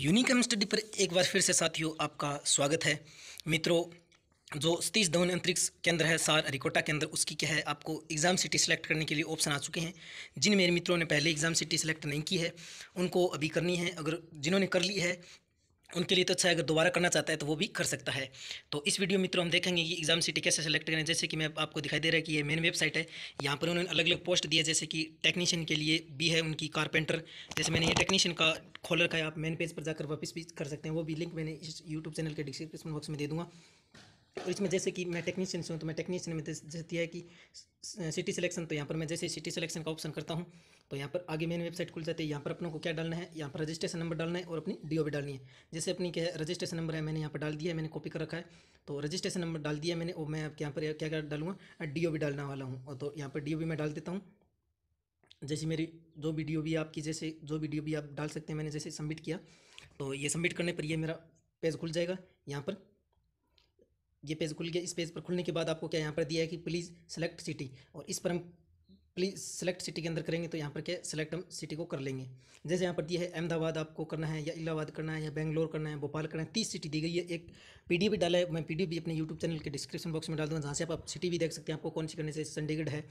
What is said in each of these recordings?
Unichem study पर एक बार फिर से साथियों आपका स्वागत है मित्रों जो सतीश धवन अंतरिक्ष केंद्र है सार रिकोटा केंद्र उसकी क्या है आपको एग्ज़ाम सिटी सेलेक्ट करने के लिए ऑप्शन आ चुके हैं जिन मेरे मित्रों ने पहले एग्ज़ाम सिटी सेलेक्ट नहीं की है उनको अभी करनी है अगर जिन्होंने कर ली है उनके लिए तो अच्छा है अगर दोबारा करना चाहता है तो वो भी कर सकता है तो इस वीडियो मित्रों हम देखेंगे कि एग्जाम सिटी कैसे सेलेक्ट करें जैसे कि मैं आपको दिखाई दे रहा है कि ये मेन वेबसाइट है यहाँ पर उन्होंने अलग अलग पोस्ट दिए जैसे कि टेक्नीशियन के लिए भी है उनकी कारपेंटर जैसे मैंने ये टेक्नीशियन का खोल रखा है आप मेन पेज पर जाकर वापस भी कर सकते हैं वो भी लिंक मैंने इस यूट्यूब चैनल के डिस्क्रिप्शन बॉक्स में दे दूँगा और तो इसमें जैसे कि मैं टेक्नीशियन से हूँ तो मैं टेक्नीशियन में जैसे दिया है कि सिटी सिलेक्शन तो यहाँ पर मैं जैसे सिटी सिलेक्शन का ऑप्शन करता हूँ तो यहाँ पर आगे मेन वेबसाइट खुल जाती है यहाँ पर अपनों को क्या डालना है यहाँ पर रजिस्ट्रेशन नंबर डालना है और अपनी डी भी डालनी है जैसे अपनी क्या रजिस्ट्रेशन नंबर है मैंने यहाँ पर डाल दिया है मैंने कॉपी कर रखा है तो रजिस्ट्रेशन नंबर डाल दिया मैंने और मैं यहाँ पर क्या क्या डालूँगा डी भी डालने वाला हूँ और तो यहाँ पर डी मैं डाल देता हूँ जैसे मेरी जो भी डी भी आपकी जैसे जो भी डी आप डाल सकते हैं मैंने जैसे सबमिट किया तो ये सबमिट करने पर ये मेरा पेज खुल जाएगा यहाँ पर ये पेज खुल गया इस पेज पर खुलने के बाद आपको क्या यहाँ पर दिया है कि प्लीज़ सेलेक्ट सिटी और इस पर हम प्लीज़ सेलेक्ट सिटी के अंदर करेंगे तो यहाँ पर क्या सेलेक्ट हम सिटी को कर लेंगे जैसे यहाँ पर दिया है अहमदाबाद आपको करना है या इलाहाबाद करना है या बेंगलोर करना है भोपाल करना है तीस सिटी दी गई है एक पीडीएफ भी डाला है मैं पीडीएफ भी अपने यूट्यूब चैनल के डिस्क्रिप्शन बॉक्स में डाल दूँगा जहाँ से आप, आप सिटी भी देख सकते हैं आपको कौन सी करने से चंडीगढ़ है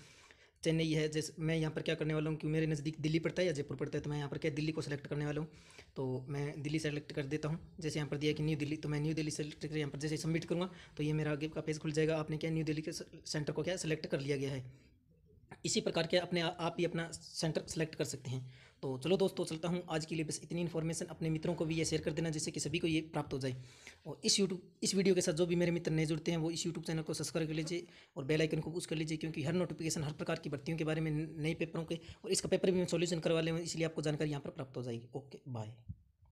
चेन्नई है जैसे मैं यहाँ पर क्या करने वाला हूँ कि मेरे नज़दीक दिल्ली पड़ता है या जयपुर पड़ता है तो मैं यहाँ पर क्या दिल्ली को सेलेक्ट करने वाला हूँ तो मैं दिल्ली सेलेक्ट कर देता हूँ जैसे यहाँ पर दिया कि न्यू दिल्ली तो मैं न्यू दिल्ली सेलेक्ट कर यहाँ पर जैसे सबमिट करूँगा तो ये मेरा आगे का पेज खुल जाएगा आपने क्या न्यू दिल्ली के सेंटर को क्या सेलेक्ट कर लिया गया है इसी प्रकार के अपने आप ही अपना सेंटर सेलेक्ट कर सकते हैं तो चलो दोस्तों चलता हूँ आज के लिए बस इतनी इन्फॉर्मेशन अपने मित्रों को भी ये शेयर कर देना जिससे कि सभी को ये प्राप्त हो जाए और इस यूट्यूब इस वीडियो के साथ जो भी मेरे मित्र नए जुड़ते हैं वो इस यूट्यूब चैनल को सब्सक्राइब कर लीजिए और बेल आइकन को पुश कर लीजिए क्योंकि हर नोटिफिकेशन हर प्रकार की भर्तियों के बारे में नए पेपरों के और इसका पेपर भी मैं सोल्यूशन करवा लें इसलिए आपको जानकारी यहाँ पर प्राप्त हो जाएगी ओके बाय